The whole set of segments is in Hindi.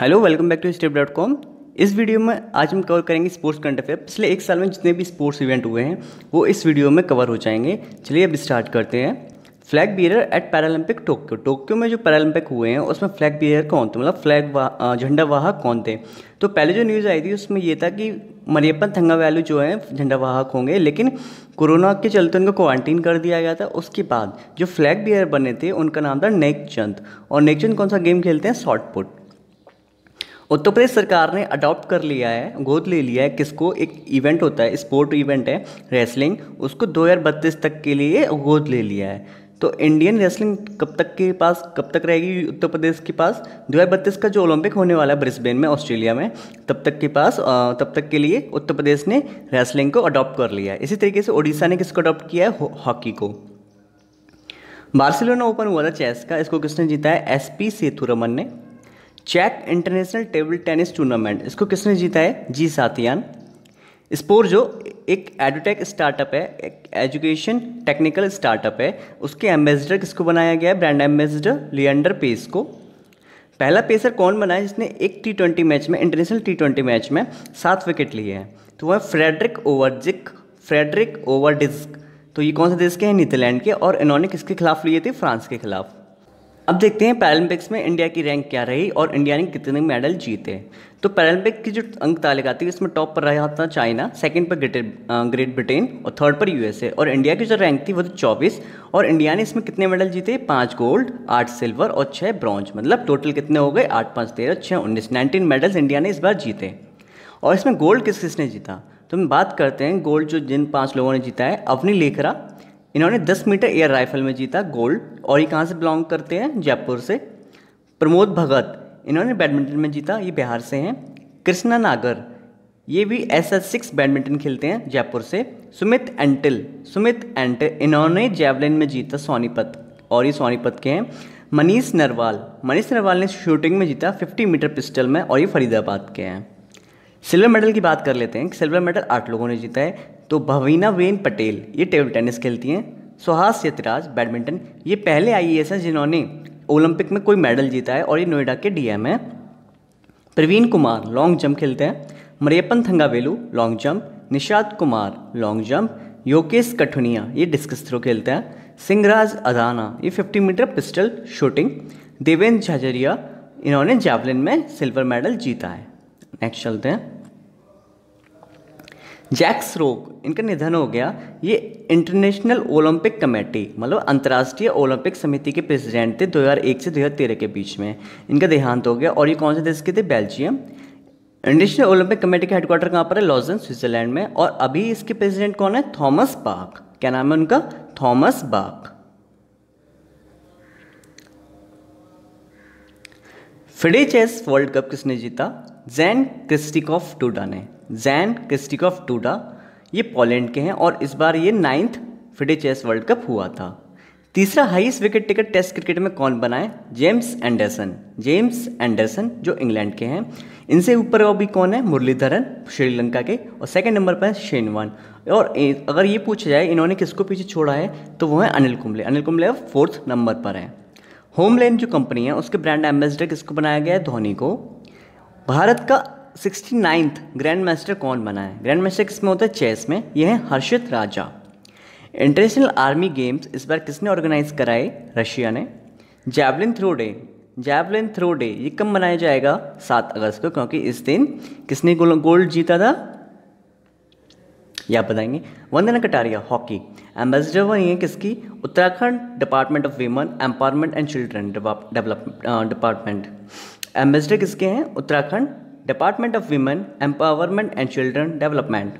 hello welcome back to step dot com इस वीडियो में आज हम कवर करेंगे स्पोर्ट्स करंट अफेयर पिछले एक साल में जितने भी स्पोर्ट्स इवेंट हुए हैं वो इस वीडियो में कवर हो जाएंगे चलिए अब स्टार्ट करते हैं flag bearer at Paralympic Tokyo Tokyo में जो पैरालंपिक हुए हैं उसमें फ्लैग बियर कौन थे मतलब फ्लैग वा, झंडा वाहक कौन थे तो पहले जो न्यूज़ आई थी उसमें ये था कि मरियप्पन वैल्यू जो है झंडा वाहक होंगे लेकिन कोरोना के चलते उनको क्वारंटीन कर दिया गया था उसके बाद जो फ्लैग बियर बने थे उनका नाम था नेक चंद और नेक चंद कौन सा गेम खेलते हैं शॉर्ट पुट उत्तर प्रदेश सरकार ने अडॉप्ट कर लिया है गोद ले लिया है किसको एक इवेंट होता है स्पोर्ट इवेंट है रेसलिंग उसको दो तक के लिए गोद ले लिया है तो इंडियन रेसलिंग कब तक के पास कब तक रहेगी उत्तर प्रदेश के पास दो हज़ार बत्तीस का जो ओलंपिक होने वाला है ब्रिस्बेन में ऑस्ट्रेलिया में तब तक के पास तब तक के लिए उत्तर प्रदेश ने रेसलिंग को अडॉप्ट कर लिया है इसी तरीके से ओडिशा ने किसको अडॉप्ट किया है हॉकी को बार्सिलोना ओपन हुआ था चेस का इसको किसने जीता है एस पी सेथुरमन ने चैक इंटरनेशनल टेबल टेनिस टूर्नामेंट इसको किसने जीता है जी सातियान स्पोर जो एक एडोटेक स्टार्टअप है एक एजुकेशन टेक्निकल स्टार्टअप है उसके एम्बेसडर किसको बनाया गया है ब्रांड एम्बेसडर लियंडर पेस को पहला पेसर कौन बना है जिसने एक टी ट्वेंटी मैच में इंटरनेशनल टी ट्वेंटी मैच में सात विकेट लिए हैं तो वह फ्रेडरिक ओवरजिक फ्रेडरिक ओवरडिस्क तो ये कौन से देश के हैं नीदरलैंड के और इन्होंने किसके खिलाफ लिए थे फ्रांस के खिलाफ अब देखते हैं पैरालंपिक्स में इंडिया की रैंक क्या रही और इंडिया ने कितने मेडल जीते तो पैरालंपिक की जो अंक तालिका थी उसमें टॉप पर रहा था चाइना सेकंड पर ग्रेट ब्रिटेन और थर्ड पर यूएसए और इंडिया की जो रैंक थी वो थी चौबीस और इंडिया ने इसमें कितने मेडल जीते पाँच गोल्ड आठ सिल्वर और छः ब्रॉन्ज मतलब टोटल कितने हो गए आठ पाँच तेरह छः उन्नीस नाइनटीन मेडल्स इंडिया ने इस बार जीते और इसमें गोल्ड किस किसने जीता तो हम बात करते हैं गोल्ड जो जिन पाँच लोगों ने जीता है अवनी लेखरा इन्होंने 10 मीटर एयर राइफल में जीता गोल्ड और ये कहाँ से बिलोंग करते हैं जयपुर से प्रमोद भगत इन्होंने बैडमिंटन में जीता ये बिहार से हैं कृष्णा नागर ये भी एस एस सिक्स बैडमिंटन खेलते हैं जयपुर से सुमित एंटिल सुमित एंटिल इन्होंने जैवलिन में जीता सोनीपत और ये सोनीपत के हैं मनीष नरवाल मनीष नरवाल ने शूटिंग में जीता 50 मीटर पिस्टल में और ये फरीदाबाद के हैं सिल्वर मेडल की बात कर लेते हैं सिल्वर मेडल आठ लोगों ने जीता है तो भवीना वेन पटेल ये टेबल टेनिस खेलती हैं सुहास यतराज बैडमिंटन ये पहले आई हैं जिन्होंने ओलंपिक में कोई मेडल जीता है और ये नोएडा के डीएम हैं प्रवीण कुमार लॉन्ग जंप खेलते हैं Mariyappan Thangavelu long jump Nishad Kumar long jump Yogesh Kathuniya ये डिस्कस थ्रो खेलते हैं सिंगराज अदाना ये 50 metre pistol shooting Devendra Jhajharia इन्होंने जैवलिन में सिल्वर मेडल जीता है नेक्स्ट चलते हैं जैक्स रोक इनका निधन हो गया ये इंटरनेशनल ओलंपिक कमेटी मतलब अंतर्राष्ट्रीय ओलंपिक समिति के प्रेसिडेंट थे 2001 से 2013 के बीच में इनका देहांत हो गया और ये कौन से देश के थे बेल्जियम इंटरनेशनल ओलंपिक कमेटी का हेडक्वार्टर कहाँ पर है लॉजन स्विट्जरलैंड में और अभी इसके प्रेसिडेंट कौन है थॉमस बाग क्या नाम है उनका Thomas Bach FIDE chess world cup किसने जीता जैन क्रिस्टिकॉफ टूडा ने जैन क्रिस्टिकॉफ टूडा ये पोलैंड के हैं और इस बार ये ninth FIDE chess world cup हुआ था तीसरा highest wicket taker test cricket में कौन बनाए जेम्स एंडरसन जेम्स एंडरसन जो इंग्लैंड के हैं इनसे ऊपर भी कौन है मुरलीधरन श्रीलंका के और सेकंड नंबर पर है शेनवान और अगर ये पूछा जाए इन्होंने किसको पीछे छोड़ा है तो वो है अनिल कुंबले अनिल कुंबले फोर्थ नंबर पर हैं होमलैंड जो कंपनी है उसके ब्रांड एम्बेसडर किसको बनाया गया है धोनी को भारत का सिक्सटी नाइन्थ ग्रैंड मास्टर कौन बना है ग्रैंड मास्टर किसमें होता है चेस में यह है Harshit Raja international army games इस बार किसने ऑर्गेनाइज कराए रशिया ने javelin throw day javelin throw day ये कब मनाया जाएगा सात अगस्त को क्योंकि इस दिन किसने गोल्ड जीता था या बताएंगे वंदना कटारिया हॉकी एम्बेसडर वही हैं किसकी Uttarakhand department of women empowerment and children develop department ambassador किसके हैं Uttarakhand department of women empowerment and children development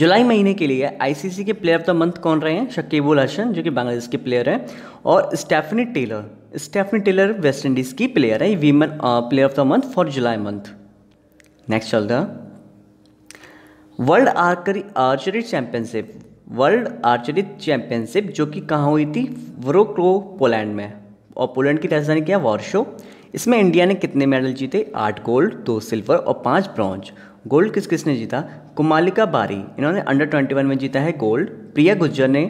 जुलाई महीने के लिए आईसीसी के प्लेयर ऑफ द मंथ कौन रहे हैं शकीबुल हसन जो कि बांग्लादेश के प्लेयर हैं और Stefanie Taylor Stefanie Taylor West Indies की प्लेयर है women player of the month for July month next चलता है world archery archery championship world archery championship जो कि कहाँ हुई थी व्रोक्रो पोलैंड में और पोलैंड की राजधानी क्या वॉरशो इसमें इंडिया ने कितने मेडल जीते आठ गोल्ड दो सिल्वर और पाँच ब्रॉन्ज गोल्ड किस किसने जीता कुमालिका बारी इन्होंने अंडर ट्वेंटी वन में जीता है गोल्ड प्रिया गुज्जर ने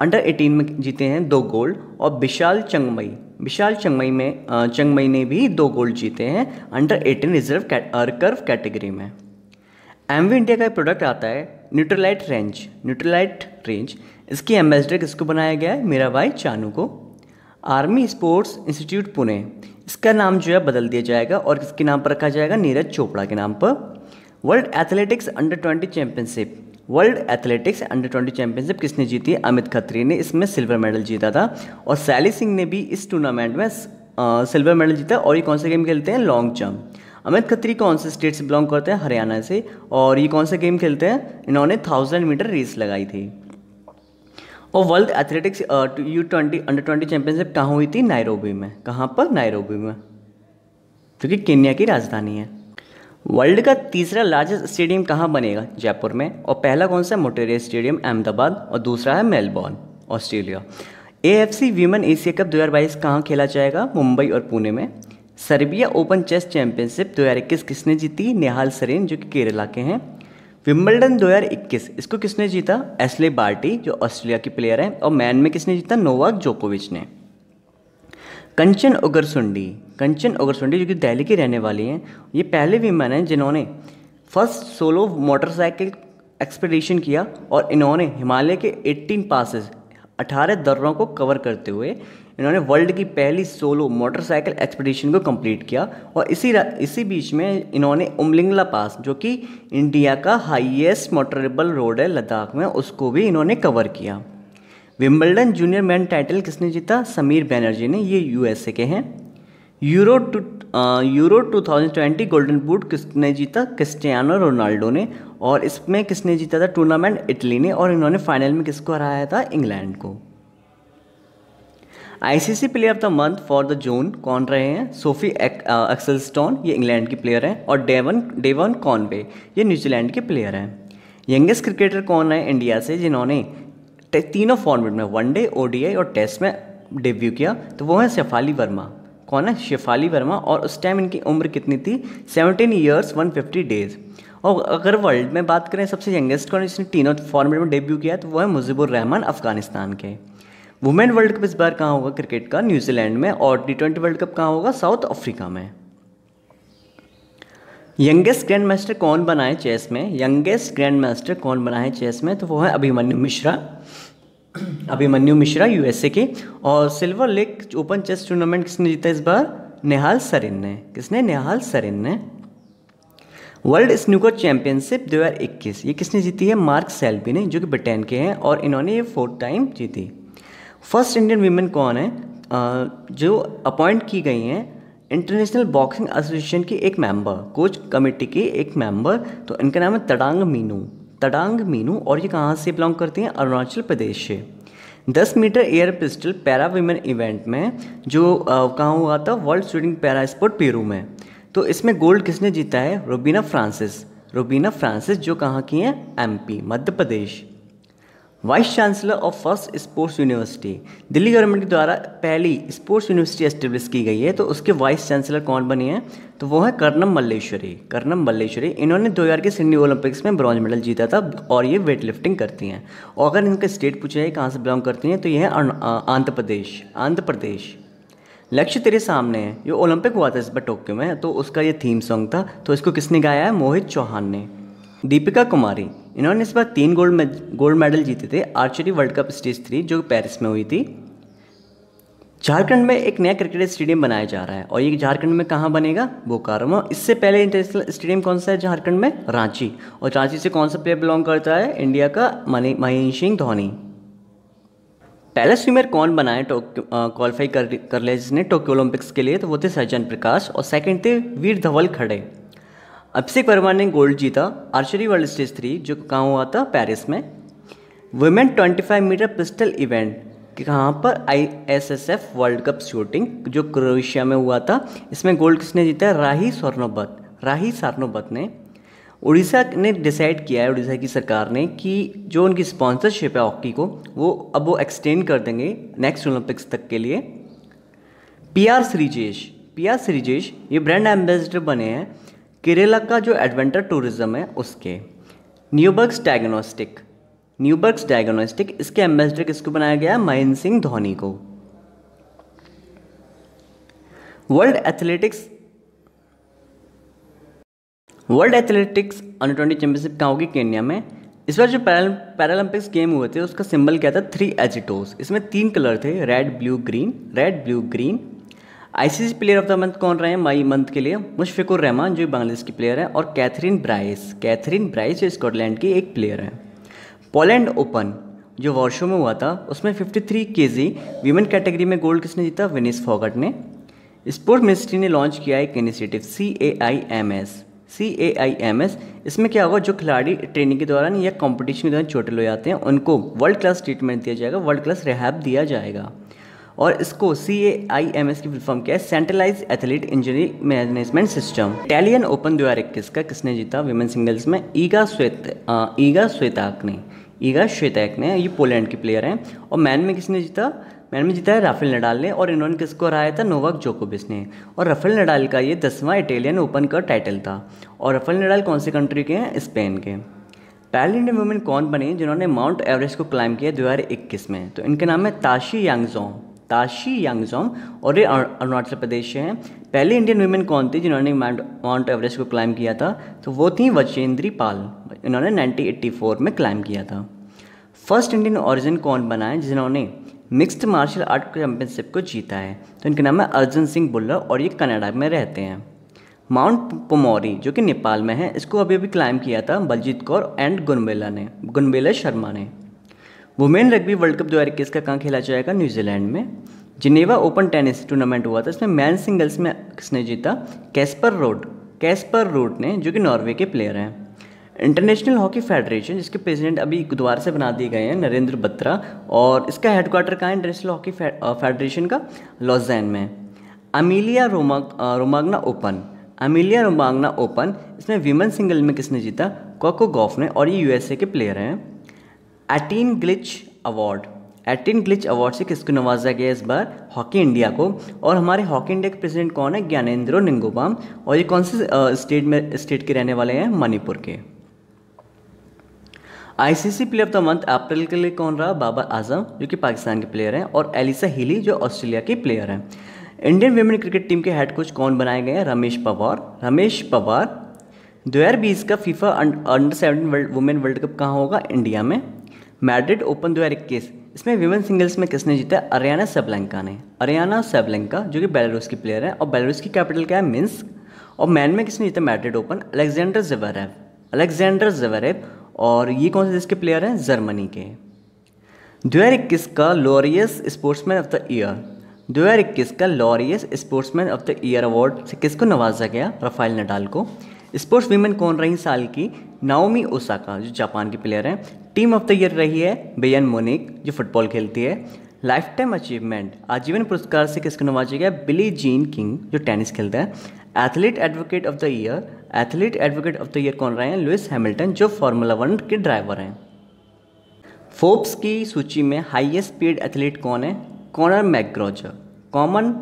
अंडर एटीन में जीते हैं दो गोल्ड और विशाल चंगमई विशाल चंगमई में चंगमई ने भी दो गोल्ड जीते हैं under eighteen reserve cat, category में वी इंडिया का एक प्रोडक्ट आता है न्यूट्रलाइट रेंज न्यूट्रलाइट रेंज इसकी एम्बेसडर किसको बनाया गया है मेरा भाई चानू को आर्मी स्पोर्ट्स इंस्टीट्यूट पुणे इसका नाम जो है बदल दिया जाएगा और किसके नाम पर रखा जाएगा नीरज चोपड़ा के नाम पर world athletics under twenty championship world athletics under twenty championship किसने जीती अमित खत्री ने इसमें सिल्वर मेडल जीता था और सैली सिंह ने भी इस टूर्नामेंट में सिल्वर मेडल जीता और ये कौन से गेम खेलते हैं लॉन्ग जंप अमित खत्री कौन से स्टेट से बिलोंग करते हैं हरियाणा से और ये कौन सा गेम खेलते हैं इन्होंने थाउजेंड मीटर रेस लगाई थी और world athletics U twenty under twenty championship कहाँ हुई थी नायरोबी में कहाँ पर नायरोबी में क्योंकि तो केन्या की राजधानी है वर्ल्ड का तीसरा लार्जेस्ट स्टेडियम कहाँ बनेगा जयपुर में और पहला कौन सा मोटेरिया स्टेडियम अहमदाबाद और दूसरा है Melbourne Australia A F C women Asia cup दो हज़ार बाईस कहाँ खेला जाएगा मुंबई और पुणे में सर्बिया ओपन चेस चैंपियनशिप 2021 किसने जीती निहाल सरेन जो कि केरला के हैं विम्बलडन 2021 इसको किसने जीता एसले बार्टी जो ऑस्ट्रेलिया की प्लेयर हैं और मैन में किसने जीता नोवाक जोकोविच ने कंचन उगरसुंडी कंचन उगरसुंडी जो कि दिल्ली की रहने वाली हैं ये पहले विमैन हैं जिन्होंने फर्स्ट सोलो मोटरसाइकिल एक्सपेडिशन किया और इन्होंने हिमालय के 18 पासेस 18 दर्रों को कवर करते हुए इन्होंने वर्ल्ड की पहली सोलो मोटरसाइकिल एक्सपीडिशन को कंप्लीट किया और इसी इसी बीच में इन्होंने उमलिंगला पास जो कि इंडिया का हाईएस्ट मोटरेबल रोड है लद्दाख में उसको भी इन्होंने कवर किया विम्बलडन जूनियर मैन टाइटल किसने जीता समीर बैनर्जी ने ये यूएसए के हैं Euro two Euro 2020 golden boot किसने जीता क्रिस्टियानो रोनाल्डो ने और इसमें किसने जीता था टूर्नामेंट इटली ने और इन्होंने फाइनल में किसको हराया था इंग्लैंड को ICC player of the month for the June कौन रहे हैं सोफी एक्सलस्टोन uh, ये इंग्लैंड की प्लेयर हैं और डेवन डेवन कॉनवे ये न्यूजीलैंड के प्लेयर हैं यंगेस्ट क्रिकेटर कौन है इंडिया से जिन्होंने तीनों फॉर्मेट में वनडे ओ और टेस्ट में डेब्यू किया तो वो है शेफाली वर्मा कौन है शेफाली वर्मा और उस टाइम इनकी उम्र कितनी थी seventeen years one fifty days और अगर वर्ल्ड में बात करें सबसे यंगेस्ट कौन जिसने तीनों फॉर्मेट में डेब्यू किया तो वो है मुजीबुर रहमान अफगानिस्तान के वुमेन वर्ल्ड कप इस बार कहाँ होगा क्रिकेट का न्यूजीलैंड में और टी ट्वेंटी वर्ल्ड कप कहाँ होगा साउथ अफ्रीका में यंगेस्ट ग्रैंड मास्टर कौन बना है चेस में यंगेस्ट ग्रैंड मास्टर कौन बना है चेस में तो वो है अभिमन्यु मिश्रा अभिमन्यु मिश्रा यूएसए के और Silver Lake open chess tournament किसने जीता इस बार नेहाल सरिन ने किसने नेहाल सरिन ने वर्ल्ड स्नूकर चैंपियनशिप 2021 ये किसने जीती है मार्क सेल्बी ने जो कि ब्रिटेन के हैं और इन्होंने ये फोर्थ टाइम जीती फर्स्ट इंडियन वीमेन कौन है जो अपॉइंट की गई हैं इंटरनेशनल बॉक्सिंग एसोसिएशन की एक मेंबर कोच कमेटी की एक मेंबर तो इनका नाम है तडांग मीनू तडांग मीनू और ये कहाँ से बिलोंग करती हैं अरुणाचल प्रदेश से दस metre air pistol para women event में जो कहाँ हुआ था world shooting para sport Peru में तो इसमें गोल्ड किसने जीता है रोबीना फ्रांसिस रोबीना फ्रांसिस जो कहाँ की हैं MP Madhya Pradesh vice chancellor of first sports university Delhi government के द्वारा पहली स्पोर्ट्स यूनिवर्सिटी एस्टेब्लिश की गई है तो उसके वाइस चांसलर कौन बने हैं तो वो है कर्नम मल्लेश्वरी कर्नम मल्लेश्वरी इन्होंने दो हज़ार के सिडनी ओलंपिक्स में ब्रॉन्ज मेडल जीता था और ये वेट लिफ्टिंग करती हैं और अगर इनका स्टेट पूछा जाए कहाँ से बिलोंग करती हैं तो ये है आंध्र प्रदेश आंध्र प्रदेश लक्ष्य तेरे सामने है ये ओलंपिक हुआ था इस बार टोक्यो में तो उसका ये थीम सॉन्ग था तो इसको किसने गाया है मोहित चौहान ने दीपिका कुमारी इन्होंने इस बार तीन गोल्ड गोल्ड मेडल जीते थे archery world cup stage three जो पेरिस में हुई थी झारखंड में एक नया क्रिकेट स्टेडियम बनाया जा रहा है और ये झारखंड में कहाँ बनेगा बोकारो में इससे पहले इंटरनेशनल स्टेडियम कौन सा है झारखंड में रांची और रांची से कौन सा प्लेयर बिलोंग करता है इंडिया का महेंद्र सिंह धोनी पहला स्विमर कौन बना है क्वालिफाई कर, कर लिया जिसने टोक्यो ओलंपिक्स के लिए तो वो थे सज्जन प्रकाश और सेकंड थे वीर धवल खड़े अभिषेक वर्मा ने गोल्ड जीता आर्चरी वर्ल्ड स्टेज थ्री जो कहाँ हुआ था पेरिस में वुमेन 25 मीटर पिस्टल इवेंट कहाँ पर I S S F world cup shooting जो क्रोएशिया में हुआ था इसमें गोल्ड किसने जीता है राही स्वर्णोबत राही सार्नोबत ने उड़ीसा ने डिसाइड किया है उड़ीसा की सरकार ने कि जो उनकी स्पॉन्सरशिप है हॉकी को वो अब वो एक्सटेंड कर देंगे नेक्स्ट ओलंपिक्स तक के लिए P R Sreejesh P R Sreejesh ये ब्रांड एम्बेसडर बने हैं केरला का जो एडवेंचर टूरिज्म है उसके न्यूबर्ग्स डायग्नोस्टिक न्यूबर्ग्स डायग्नोस्टिक इसके एम्बेसडर किसको बनाया गया महेंद्र सिंह धोनी को world athletics world athletics under twenty championship कहाँ होगी केन्या में इस बार जो पैरालंपिक्स गेम हुए थे उसका सिंबल क्या था थ्री एजिटोस इसमें तीन कलर थे red blue green red blue green ICC player of the month कौन रहे हैं मई मंथ के लिए मुशफिकुर रहमान जो बांग्लादेश की प्लेयर है और कैथरीन ब्राइस कैथरीन ब्राइस जो स्कॉटलैंड की एक प्लेयर है पोलैंड ओपन जो वर्षों में हुआ था उसमें 53 three K G women category में गोल्ड किसने जीता विनिस फॉगट ने स्पोर्ट मिनिस्ट्री ने लॉन्च किया एक initiative C A I M S C A I M S इसमें क्या होगा जो खिलाड़ी ट्रेनिंग के दौरान या कंपटीशन के दौरान चोटिल हो जाते हैं उनको वर्ल्ड क्लास ट्रीटमेंट दिया जाएगा वर्ल्ड क्लास रिहैब दिया जाएगा और इसको C A I M S की फुलफॉर्म क्या है centralise athlete injury management system Italian open दो हज़ार इक्कीस का किसने जीता वुमेन सिंगल्स में ईगा श्वेत ईगा श्वेताक ने ईगा श्वेताक ने ये पोलैंड की प्लेयर हैं और मैन में किसने जीता मैन में जीता है राफेल नडाल ने और इन्होंने किसको हराया था नोवाक जोकोबिस ने और राफेल नडाल का ये दसवां इटालियन ओपन का टाइटल था और राफेल नडाल कौन से कंट्री के हैं स्पेन के पहले इंडियन वुमेन कौन बनी जिन्होंने माउंट एवरेस्ट को क्लाइम किया इक्कीस में तो इनके नाम है ताशी यांगजोंग ताशी यांगजोंग और ये अरुणाचल प्रदेश से हैं पहली इंडियन वुमेन कौन थी जिन्होंने माउंट एवरेस्ट को क्लाइम किया था तो वो थी वचेंद्री पाल इन्होंने 1984 में क्लाइम किया था फर्स्ट इंडियन ओरिजिन कौन बनाए जिन्होंने मिक्स्ड मार्शल आर्ट चैंपियनशिप को जीता है तो इनका नाम है अर्जन सिंह बुल्ला और ये कनाडा में रहते हैं माउंट पोमोरी जो कि नेपाल में है इसको अभी अभी क्लाइम किया था बलजीत कौर एंड गुनबेला ने गुनबेला शर्मा ने वुमेन रग्बी वर्ल्ड कप दो इक्कीस का कहाँ खेला जाएगा न्यूजीलैंड में जिनेवा ओपन टेनिस टूर्नामेंट हुआ था इसमें मैन सिंगल्स में किसने जीता कैस्पर रोड कैस्पर रोड ने जो कि नॉर्वे के प्लेयर हैं इंटरनेशनल हॉकी फेडरेशन जिसके प्रेसिडेंट अभी दोबारा से बना दिए गए हैं नरेंद्र बत्रा और इसका हेडक्वार्टर कहाँ है इंटरनेशनल हॉकी फेडरेशन का लॉजैन में Emilia Roma Romagna open Emilia Romagna open इसमें वीमेन सिंगल में किसने जीता कोको गॉफ ने और ये यूएसए के प्लेयर हैं eighteen glitch award eighteen glitch award से किसको नवाजा गया इस बार हॉकी इंडिया को और हमारे हॉकी इंडिया के प्रेसिडेंट कौन है ज्ञानेंद्रो निंगोबाम और ये कौन से स्टेट में स्टेट के रहने वाले हैं मणिपुर के ICC player of the month April के लिए कौन रहा बाबर आजम जो कि पाकिस्तान के प्लेयर हैं और एलिसा हिली जो ऑस्ट्रेलिया के प्लेयर हैं इंडियन वुमेन क्रिकेट टीम के हेड कोच कौन बनाए गए हैं रमेश पवार रमेश पवार दो हज़ार बीस का FIFA under seventeen world women world cup कहाँ होगा इंडिया में मैड्रिड ओपन 2021 इसमें विमेन सिंगल्स में किसने जीता है अरियाना सेबलेंका ने अरियाना सेबलेंका जो कि बेलारूस की प्लेयर है और बेलारूस की कैपिटल क्या है मिन्स्क और मैन में किसने जीता Madrid open Alexander Zverev Alexander Zverev और ये कौन से देश के प्लेयर हैं जर्मनी के दो हज़ार इक्कीस का Laureus sportsman of the year दो हज़ार इक्कीस का Laureus sportsman of the year award से किसको नवाजा गया राफेल नडाल को स्पोर्ट्स वीमेन कौन रही साल की नाओमी ओसाका जो जापान की प्लेयर हैं टीम ऑफ द ईयर रही है बेयन मोनिक जो फुटबॉल खेलती है लाइफ टाइम अचीवमेंट आजीवन पुरस्कार से किसको नवाजा गया बिली जीन किंग जो टेनिस खेलता है athlete advocate of the year athlete advocate of the year कौन रहे हैं लुइस हैमिल्टन जो फार्मूला वन के ड्राइवर हैं फोर्ब्स की सूची में हाईएस्ट पेड एथलीट कौन है Conor McGregor common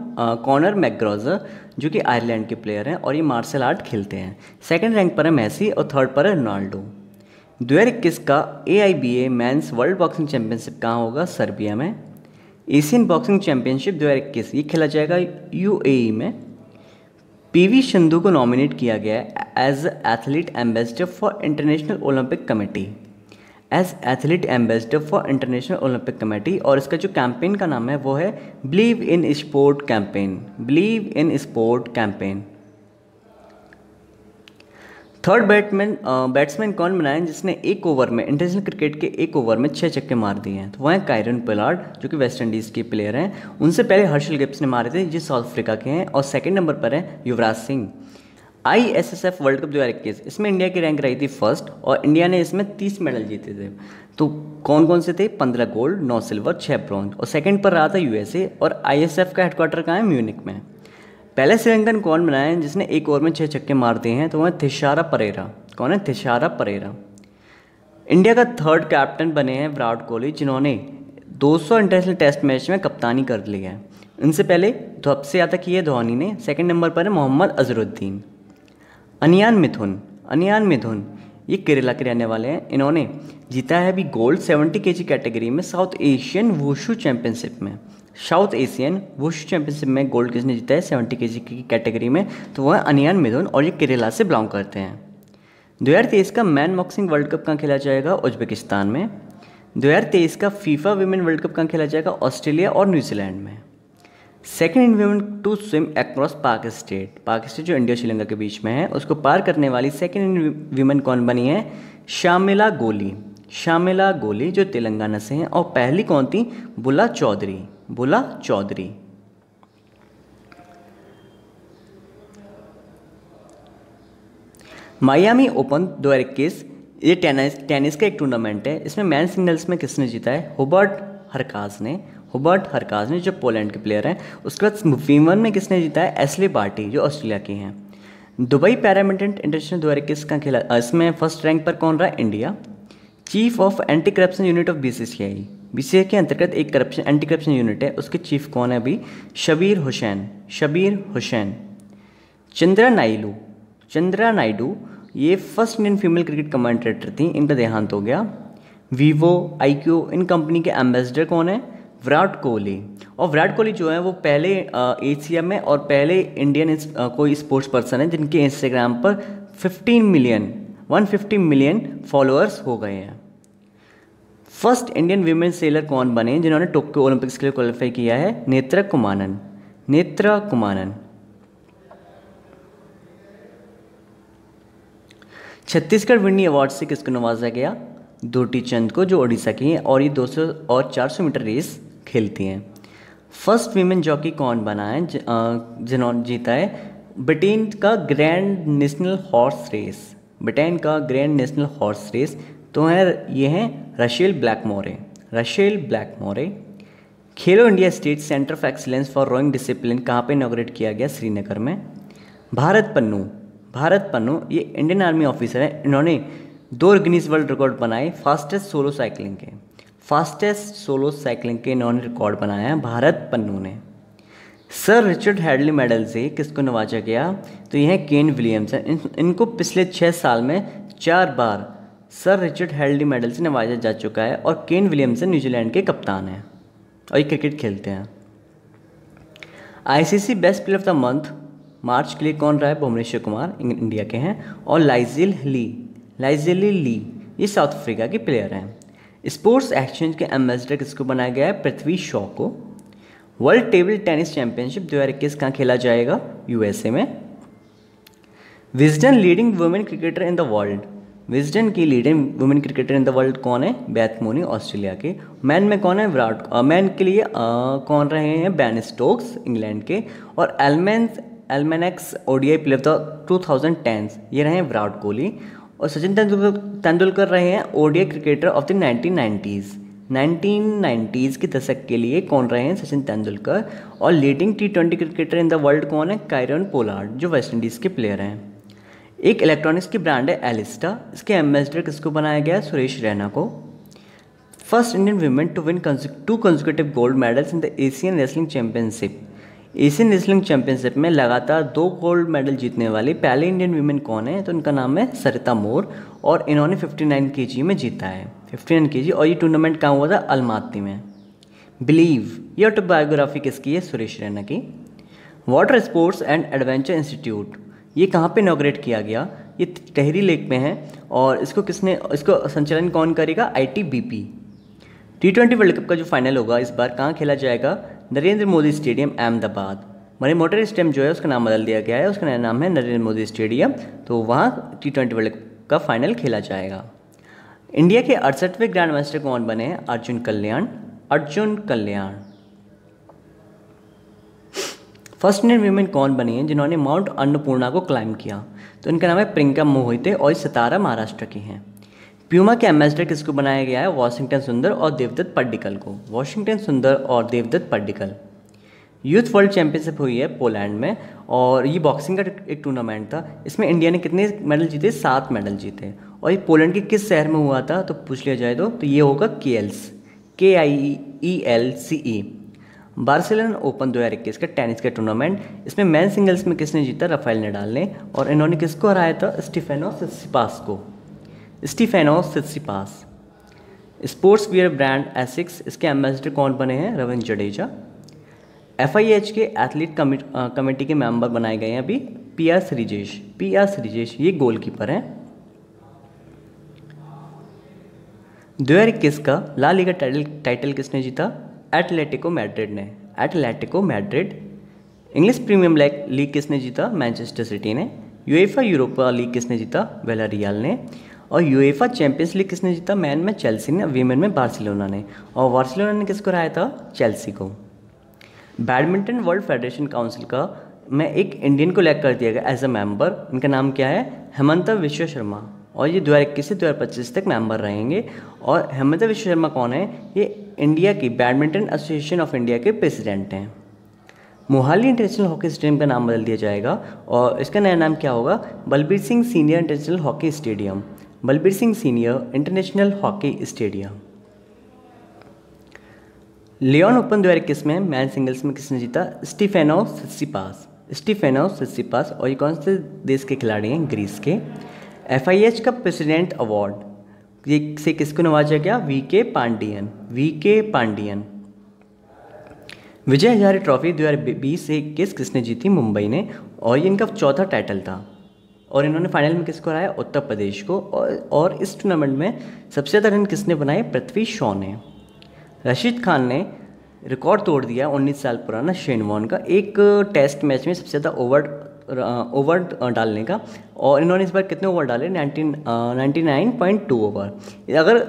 Conor McGregor जो कि आयरलैंड के प्लेयर हैं और ये मार्शल आर्ट खेलते हैं सेकेंड रैंक पर है मैसी और थर्ड पर है रोनाल्डो हज़ार इक्कीस का A I B A men's world boxing championship कहाँ होगा सर्बिया में एशियन बॉक्सिंग चैंपियनशिप दो हज़ार इक्कीस ये खेला जाएगा यू ए ई में पी वी सिंधु को नॉमिनेट किया गया है as athlete ambassador for international Olympic committee as athlete ambassador for international Olympic committee और इसका जो कैंपेन का नाम है वो है believe in sport campaign believe in sport campaign third batman batsman कौन बनाए जिसने एक ओवर में इंटरनेशनल क्रिकेट के एक ओवर में छः छक्के मार दिए हैं तो वह हैं कायरन पिलार्ड जो कि वेस्ट इंडीज़ के प्लेयर हैं उनसे पहले हर्षल गिप्स ने मारे थे जो साउथ अफ्रीका के हैं और सेकंड नंबर पर हैं Yuvraj Singh I S S F world cup दो हज़ार इक्कीस इसमें इंडिया की रैंक रही थी फर्स्ट और इंडिया ने इसमें तीस मेडल जीते थे तो कौन कौन से थे पंद्रह गोल्ड नौ सिल्वर छः ब्रॉन्ज और सेकंड पर रहा था यूएसए और आई एस एफ का हेडक्वार्टर कहाँ है म्यूनिक में पहले श्रीलंकन कौन बनाए जिसने एक ओवर में छः छक्के मार दिए हैं तो वह थिशारा परेरा कौन है थिशारा परेरा इंडिया का थर्ड कैप्टन बने हैं विराट कोहली जिन्होंने 200 इंटरनेशनल टेस्ट मैच में कप्तानी कर ली है इनसे पहले सबसे ज़्यादा की है धोनी ने सेकंड नंबर पर है मोहम्मद अजहरुद्दीन अनियान मिथुन अनियान मिथुन ये केरला के रहने वाले हैं इन्होंने जीता है अभी गोल्ड 70 केजी कैटेगरी में साउथ एशियन वुशू चैंपियनशिप में साउथ एशियन वुश चैंपियनशिप में गोल्ड किसने जीता है सेवेंटी के की कैटेगरी में तो वह अनियान मिधुन और ये केरला से बिलोंग करते हैं दो हज़ार तेईस का मैन बॉक्सिंग वर्ल्ड कप कहाँ खेला जाएगा उज्बेकिस्तान में दो हज़ार तेईस का फीफा वीमेन वर्ल्ड कप कहाँ खेला जाएगा ऑस्ट्रेलिया और न्यूजीलैंड में second in women to swim across Palk Strait Palk Strait जो इंडिया श्रीलंका के बीच में है उसको पार करने वाली सेकेंड इन वीमेन कौन बनी है शामिला गोली शामिला गोली जो तेलंगाना से हैं और पहली कौन थी बुला चौधरी बोला चौधरी मायामी ओपन 2021 ये टेनिस टेनिस का एक टूर्नामेंट है इसमें मैन सिंगल्स में किसने जीता है हुबर्ट हरकाज ने हुबर्ट हरकाज ने जो पोलैंड के प्लेयर हैं उसके बाद वीमन में किसने जीता है एसली पार्टी जो ऑस्ट्रेलिया की हैं दुबई पैरामिटेंट इंटरनेशनल दो इक्कीस का खेला इसमें फर्स्ट रैंक पर कौन रहा India chief of anti corruption unit of B B के अंतर्गत एक करप्शन एंटी करप्शन यूनिट है उसके चीफ कौन है अभी शबीर हुसैन शबीर हुसैन चंद्रा नायडू चंद्रा नायडू ये first Indian female cricket commentator थी इनका देहांत हो गया वीवो आई इन कंपनी के एम्बेसडर कौन है विराट कोहली और विराट कोहली जो है वो पहले एशिया में और पहले इंडियन कोई स्पोर्ट्स पर्सन है जिनके इंस्टाग्राम पर 15 मिलियन 150 मिलियन फॉलोअर्स हो गए हैं फर्स्ट इंडियन वीमेन सेलर कौन बने जिन्होंने टोक्यो ओलंपिक्स के लिए क्वालिफाई किया है नेत्रा कुमानन नेत्रा कुमानन छत्तीसगढ़ विंडी अवार्ड से किसको नवाजा गया दूटी चंद को जो ओडिशा की हैं और ये 200 और 400 मीटर रेस खेलती हैं फर्स्ट वीमेन जॉकी कौन बना है जिन्होंने जीता है ब्रिटेन का grand national horse race Britain का ग्रैंड नेशनल हॉर्स रेस तो है ये हैं Rachael Blackmore Rachael Blackmore Khelo India state centre of excellence for rowing discipline कहाँ पे इनाग्रेट किया गया श्रीनगर में भारत पन्नू भारत पन्नू ये इंडियन आर्मी ऑफिसर हैं इन्होंने दो गिनीस वर्ल्ड रिकॉर्ड बनाए फास्टेस्ट सोलो साइकिलिंग के फास्टेस्ट सोलो साइकिलिंग के इन्होंने रिकॉर्ड बनाया है भारत पन्नू ने सर रिचर्ड हेडली मेडल से किसको नवाजा गया तो यह केन विलियम्स हैं इन, इनको पिछले छः साल में चार बार सर रिचर्ड हेल्डी मेडल से नवाजा जा चुका है और केन विलियमसन न्यूजीलैंड के कप्तान हैं और ये क्रिकेट खेलते हैं ICC best player of the month March के लिए कौन रहा है भुवनेश्वर कुमार इंडिया के हैं और लाइजिल ली लाइजिली ली ये साउथ अफ्रीका के प्लेयर हैं स्पोर्ट्स एक्सचेंज के एम्बेसडर किसको बनाया गया है पृथ्वी शॉ को वर्ल्ड टेबल टेनिस चैंपियनशिप दो हज़ार इक्कीस कहाँ खेला जाएगा यूएसए में Wisden leading women cricketer in the world Wisden की leading women cricketer in the world कौन है बैथ मोनी ऑस्ट्रेलिया के मैन में कौन है विराट मैन के लिए आ, कौन रहे हैं बैन स्टोक्स इंग्लैंड के और एलमेंस एलमेनेक्स ओडीआई प्लेयर था टू थाउजेंड टेंस ये रहे हैं विराट कोहली और सचिन तेंदुलकर रहे हैं ODI cricketer of the nineteen nineties nineties के दशक के लिए कौन रहे हैं सचिन तेंदुलकर और leading T twenty cricketer in the world कौन है कायरन पोलार्ड जो वेस्ट इंडीज़ के प्लेयर हैं एक इलेक्ट्रॉनिक्स की ब्रांड है एलिस्टा इसके एम्बेसडर किसको बनाया गया है सुरेश रैना को first Indian women to win two consecutive gold medals in the Asian wrestling championship Asian wrestling championship में लगातार दो गोल्ड मेडल जीतने वाली पहले इंडियन वीमेन कौन है तो उनका नाम है सरिता मोर और इन्होंने 59 केजी में जीता है 59 केजी और ये टूर्नामेंट कहाँ हुआ था अलमाती में बिलीव ये ऑटोबायोग्राफी किसकी है सुरेश रैना की water sports and adventure institute ये कहाँ पे इनाग्रेट किया गया ये टहरी लेक में है और इसको किसने इसको संचालन कौन करेगा I T T twenty world cup का जो फाइनल होगा इस बार कहाँ खेला जाएगा नरेंद्र मोदी स्टेडियम अहमदाबाद मरे मोटर स्टेडियम जो है उसका नाम बदल दिया गया है उसका नाम है नरेंद्र मोदी स्टेडियम तो वहाँ टी ट्वेंटी वर्ल्ड कप का फाइनल खेला जाएगा इंडिया के अड़सठवें ग्रैंड मास्टर कौन बने हैं Arjun Kalyan Arjun Kalyan first Indian women कौन बनी है जिन्होंने माउंट अन्नपूर्णा को क्लाइम किया तो इनका नाम है प्रियंका मोहिते और सतारा महाराष्ट्र की हैं प्यूमा के एम्बेसडर किसको बनाया गया है वॉशिंगटन सुंदर और देवदत्त पड्डिकल को वॉशिंगटन सुंदर और Devdutt Padikkal youth world championship हुई है पोलैंड में और ये बॉक्सिंग का एक टूर्नामेंट था इसमें इंडिया ने कितने मेडल जीते सात मेडल जीते और ये पोलैंड के किस शहर में हुआ था तो पूछ लिया जाए तो, तो ये होगा के एल्स के आई ई e एल e सी ई बार्सिलोना ओपन 2021 का टेनिस का टूर्नामेंट इसमें मैन सिंगल्स में किसने जीता रफेल नडाल ने और इन्होंने किसको हराया था स्टीफेनो सिपास को Stefanos Tsitsipas sports wear brand एसिक्स इसके एम्बेसडर कौन बने हैं रविंद्र जडेजा एफ के एथलीट कमेटी के मेंबर बनाए गए हैं अभी P R Sreejesh P R Sreejesh ये गोलकीपर हैं दो हज़ार इक्कीस का लाल लीगा टाइटल टाइटल किसने जीता एटलेटिको मैड्रिड ने Atletico Madrid English premium league किसने जीता मैनचेस्टर सिटी ने यूएफा यूरोपा लीग किसने जीता वेलारियाल ने और यूएफा चैंपियंस लीग किसने जीता मैन में चेल्सी ने वीमेन में बार्सिलोना ने और बार्सिलोना ने किसको हराया था चेल्सी को बैडमिंटन वर्ल्ड फेडरेशन काउंसिल का मैं एक इंडियन को लैक कर दिया गया एज अ मेंबर इनका नाम क्या है हेमंता विश्व शर्मा और ये दो हज़ार इक्कीस से दो हज़ार पच्चीस तक मेंबर रहेंगे और हेमंता विश्व शर्मा कौन है ये इंडिया की बैडमिंटन एसोसिएशन ऑफ इंडिया के प्रेसिडेंट हैं मोहाली इंटरनेशनल हॉकी स्टेडियम का नाम बदल दिया जाएगा और इसका नया नाम क्या होगा Balbir Singh senior international hockey stadium Balbir Singh senior international hockey stadium Lyon open दो हज़ार इक्कीस में मैन सिंगल्स में किसने जीता स्टीफेनो सिस्सिपास स्टीफेनो सिस्सिपास और ये कौन से देश के खिलाड़ी हैं ग्रीस के एफ आई एच का प्रेसिडेंट अवार्ड से किसको नवाजा गया वी के पांडियन वी के पांडियन विजय हजारे ट्रॉफी दो हज़ार बीस से इक्कीस किसने जीती मुंबई ने और ये इनका चौथा टाइटल था और इन्होंने फाइनल में किसको हराया उत्तर प्रदेश को और, इस टूर्नामेंट में सबसे ज़्यादा रन किसने बनाए पृथ्वी शॉ ने रशीद खान ने रिकॉर्ड तोड़ दिया 19 साल पुराना शेनवान का एक टेस्ट मैच में सबसे ज़्यादा ओवर ओवर डालने का और इन्होंने इस बार कितने ओवर डाले nineteen ninety nine point two over अगर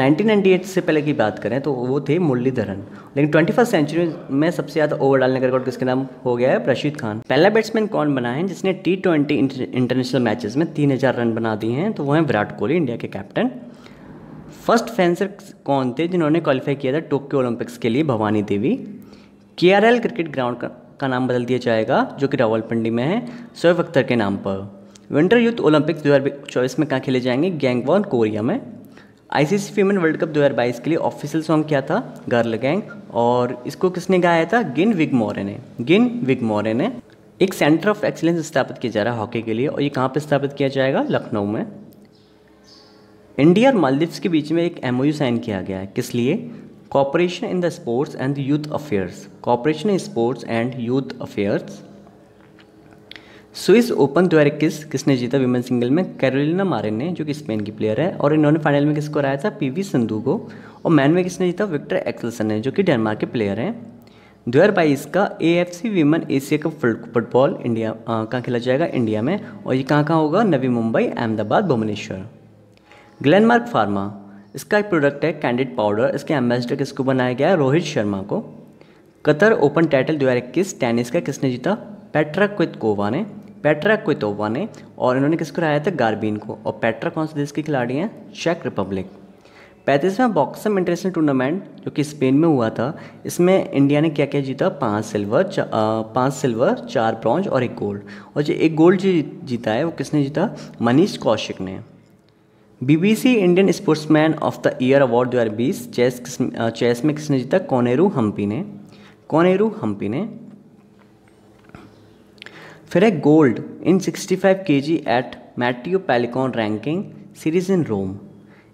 1998 से पहले की बात करें तो वो थे मुरलीधरन लेकिन ट्वेंटी फर्स्ट सेंचुरी में सबसे ज़्यादा ओवर डालने का रिकॉर्ड किसके नाम हो गया है रशीद खान पहला बैट्समैन कौन बना है जिसने टी ट्वेंटी इंटरनेशनल मैचेस में तीन हज़ार रन बना दिए हैं तो वो हैं विराट कोहली इंडिया के कैप्टन फर्स्ट फेंसर कौन थे जिन्होंने क्वालिफाई किया था टोक्यो ओलंपिक्स के लिए भवानी देवी के क्रिकेट ग्राउंड का का नाम बदल दिया जाएगा जो कि रावलपिंडी में है शोएब अख्तर के नाम पर विंटर यूथ ओलंपिक्स दो में कहाँ खेले जाएंगे गैंगवॉन कोरिया में आईसीसी फीमेन वर्ल्ड कप 2022 के लिए ऑफिशियल सॉन्ग क्या था गर्ल गैंग और इसको किसने गाया था गिन विग मोरे ने गिन विग मोरे ने एक सेंटर ऑफ एक्सीलेंस स्थापित किया जा रहा है हॉकी के लिए और ये कहाँ पर स्थापित किया जाएगा लखनऊ में इंडिया और मालदीव्स के बीच में एक एमओयू साइन किया गया है किस लिए cooperation in the sports and youth affairs cooperation in sports and youth affairs Swiss open दो हज़ार इक्कीस किसने जीता विमेन सिंगल में कैरोलिना मारिन ने जो कि स्पेन की प्लेयर है और इन्होंने फाइनल में किसको हराया था पी वी सिंधु को और मैन में किसने जीता विक्टर एक्सलसन ने जो कि डेनमार्क के प्लेयर हैं दो हज़ार बाईस का A F C women Asia cup football India कहाँ खेला जाएगा इंडिया में और ये कहाँ कहाँ होगा नवी मुंबई अहमदाबाद भुवनेश्वर ग्लैनमार्क फार्मा इसका एक प्रोडक्ट है कैंडिड पाउडर इसके एम्बेसडर किसको बनाया गया है रोहित शर्मा को कतर ओपन टाइटल इक्कीस टेनिस का किसने जीता पेट्रा कोवा ने पेट्रा क्वितोवा ने और इन्होंने किसको हराया था गार्बिन को और पेट्रा कौन से देश के खिलाड़ी हैं चेक रिपब्लिक पैंतीसवें बॉक्सम इंटरनेशनल टूर्नामेंट जो कि स्पेन में हुआ था इसमें इंडिया ने क्या क्या जीता पाँच सिल्वर पाँच सिल्वर चार ब्रॉन्ज और एक गोल्ड और जो एक गोल्ड जो जीता है वो किसने जीता मनीष कौशिक ने BBC Indian sportsman of the year award 2020 chess chess में किसने जीता कोनेरू हम्पी ने कोनेरू हम्पी ने फिर है gold in 65 K G at Matteo Pellicone ranking series in Rome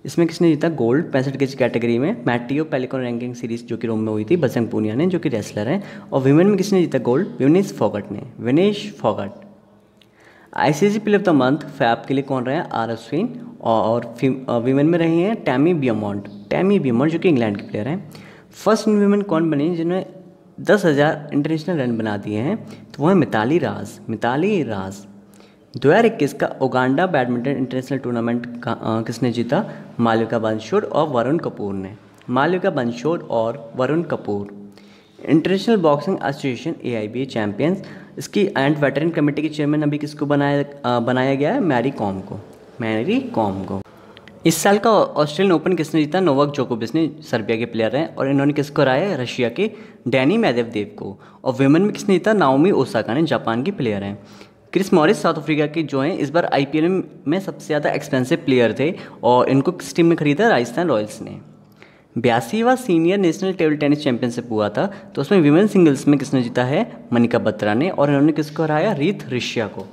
इसमें किसने जीता गोल्ड पैंसठ के जी कैटेगरी में मैटियो पेलिकॉन रैंकिंग सीरीज जो कि रोम में हुई थी बसंग पूनिया ने जो कि रेसलर हैं और वीमेन में किसने जीता गोल्ड विनेश फोगट ने Vinesh Phogat ICC player of the month फैप के लिए कौन रहे हैं आर अश्विन और वीमेन में रही हैं टैमी बियमोंड टैमी बियमोंड जो कि इंग्लैंड की प्लेयर हैं फर्स्ट इन वीमेन कौन बनी जिन्होंने दस हज़ार इंटरनेशनल रन बना दिए हैं तो वह है मिताली राज मिताली राज दो हज़ार इक्कीस का ओगांडा बैडमिंटन इंटरनेशनल टूर्नामेंट का किसने जीता मालविका बंशोर और वरुण कपूर ने मालविका बंशोर और Varun Kapoor international boxing association A I B champions इसकी एंड वेटरन कमेटी के चेयरमैन अभी किसको बनाया आ, बनाया गया है मैरी कॉम को मैरी कॉम को इस साल का ऑस्ट्रेलियन ओपन किसने जीता नोवाक जोकोविच ने सर्बिया के प्लेयर हैं और इन्होंने किसको हराया है रशिया के डैनी मैदेवदेव को और वेमन में किसने जीता नाओमी ओसाका ने जापान की प्लेयर हैं क्रिस मॉरिस साउथ अफ्रीका के जो हैं इस बार आई में सबसे ज़्यादा एक्सपेंसिव प्लेयर थे और इनको किस टीम में खरीदा राजस्थान रॉयल्स ने बयासीवा senior national table tennis championship हुआ था तो उसमें विमेन सिंगल्स में किसने जीता है मनिका बत्रा ने और इन्होंने किसको हराया रीत ऋषिया को